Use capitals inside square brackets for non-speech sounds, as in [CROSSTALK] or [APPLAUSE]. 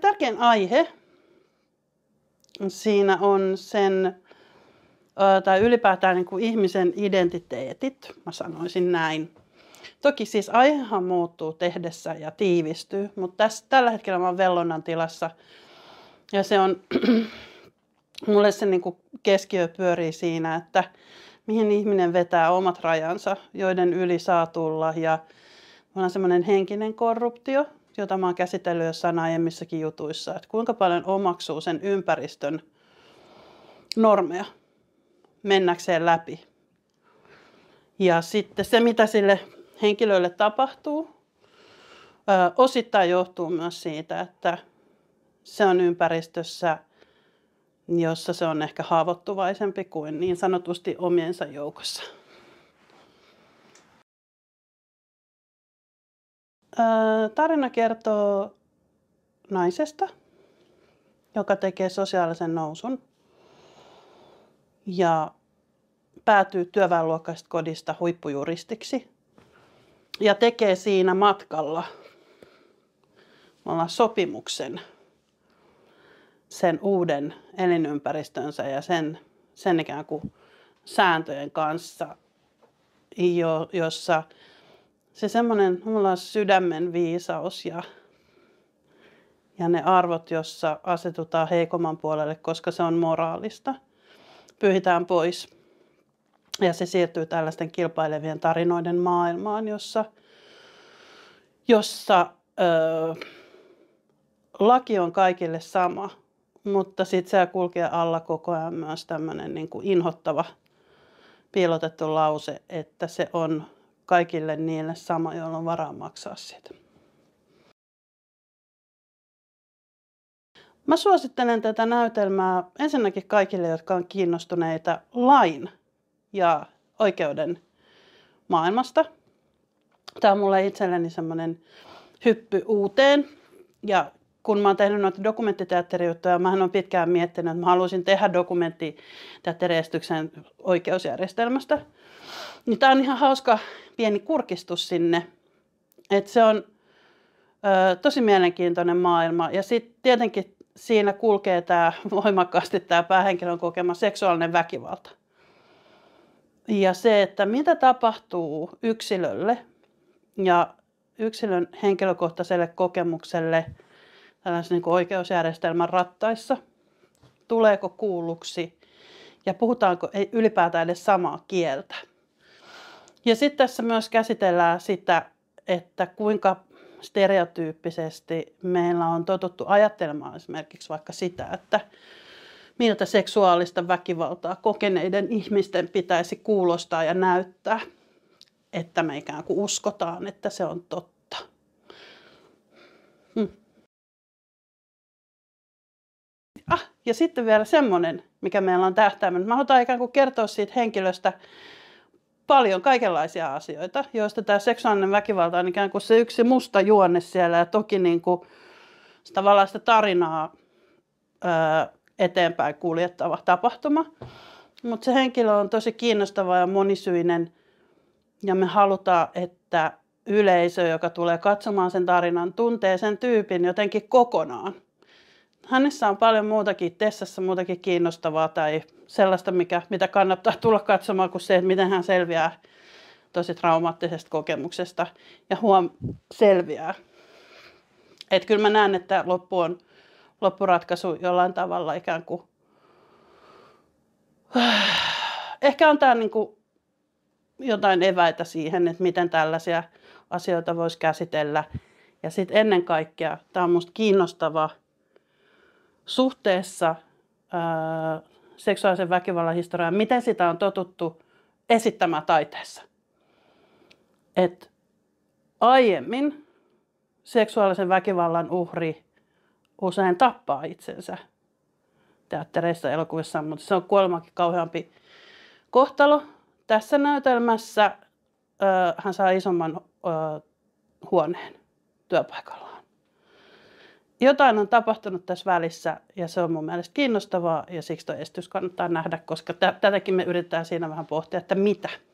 tärkein aihe siinä on sen, tai ylipäätään niin kuin ihmisen identiteetit, mä sanoisin näin. Toki siis aihehan muuttuu tehdessä ja tiivistyy, mutta tässä, tällä hetkellä mä oon vellonnan tilassa. Ja se on, [CLEARS THROAT] mulle se niin kuin keskiö pyörii siinä, että mihin ihminen vetää omat rajansa, joiden yli saa tulla. Ja mulla on semmoinen henkinen korruptio, jota mä oon käsitellyt jossain aiemmissakin jutuissa, että kuinka paljon omaksuu sen ympäristön normeja mennäkseen läpi. Ja sitten se, mitä sille henkilölle tapahtuu, osittain johtuu myös siitä, että se on ympäristössä, jossa se on ehkä haavoittuvaisempi kuin niin sanotusti omiensa joukossa. Tarina kertoo naisesta, joka tekee sosiaalisen nousun ja päätyy työväenluokkaisesta kodista huippujuristiksi ja tekee siinä matkalla olla sopimuksen sen uuden elinympäristönsä ja sen, sen ikään kuin sääntöjen kanssa, jo, jossa se semmoinen Jumalan sydämen viisaus ja, ja ne arvot, jossa asetutaan heikomman puolelle, koska se on moraalista, pyhitään pois. Ja se siirtyy tällaisten kilpailevien tarinoiden maailmaan, jossa, jossa ö, laki on kaikille sama, mutta sitten se kulkee alla koko ajan myös tämmöinen niin inhottava piilotettu lause, että se on kaikille niille sama, joilla on varaa maksaa sitä. Mä suosittelen tätä näytelmää ensinnäkin kaikille, jotka on kiinnostuneita lain ja oikeuden maailmasta. Tämä on mulle itselleni semmoinen hyppy uuteen. Ja kun mä oon tehnyt noita dokumenttiteatterijuttuja, mä oon pitkään miettinyt, että mä haluaisin tehdä dokumenttiteatteriestyksen oikeusjärjestelmästä – niin tää on ihan hauska pieni kurkistus sinne. Et se on ö, tosi mielenkiintoinen maailma. Ja sitten tietenkin siinä kulkee tämä [LAUGHS] voimakkaasti tämä päähenkilön kokema seksuaalinen väkivalta. Ja se, että mitä tapahtuu yksilölle ja yksilön henkilökohtaiselle kokemukselle tällaisen niin oikeusjärjestelmän rattaissa, tuleeko kuulluksi ja puhutaanko ylipäätään edes samaa kieltä. Ja sitten tässä myös käsitellään sitä, että kuinka stereotyyppisesti meillä on totuttu ajattelemaan esimerkiksi vaikka sitä, että miltä seksuaalista väkivaltaa kokeneiden ihmisten pitäisi kuulostaa ja näyttää, että me ikään kuin uskotaan, että se on totta. Hmm. Ah, ja sitten vielä semmoinen, mikä meillä on tähtäimen. Mä halutaan ikään kuin kertoa siitä henkilöstä, paljon kaikenlaisia asioita, joista tämä seksuaalinen väkivalta on ikään kuin se yksi musta juonne siellä ja toki niin kuin tavallaan sitä tarinaa ää, eteenpäin kuljettava tapahtuma. Mutta se henkilö on tosi kiinnostava ja monisyinen ja me halutaan, että yleisö, joka tulee katsomaan sen tarinan, tuntee sen tyypin jotenkin kokonaan hänessä on paljon muutakin, Tessassa muutakin kiinnostavaa tai sellaista, mikä, mitä kannattaa tulla katsomaan kuin se, että miten hän selviää tosi traumaattisesta kokemuksesta ja huom selviää. Et kyllä mä näen, että loppu on loppuratkaisu jollain tavalla ikään kuin... [SIGHS] Ehkä on tää niin jotain eväitä siihen, että miten tällaisia asioita voisi käsitellä. Ja sitten ennen kaikkea, tämä on minusta kiinnostavaa, suhteessa ää, seksuaalisen väkivallan historiaan, miten sitä on totuttu esittämään taiteessa. Et aiemmin seksuaalisen väkivallan uhri usein tappaa itsensä teattereissa, elokuvissa, mutta se on kuolemakin kauheampi kohtalo. Tässä näytelmässä ö, hän saa isomman ö, huoneen työpaikalla jotain on tapahtunut tässä välissä ja se on mun mielestä kiinnostavaa ja siksi tuo esitys kannattaa nähdä, koska tätäkin me yritetään siinä vähän pohtia, että mitä.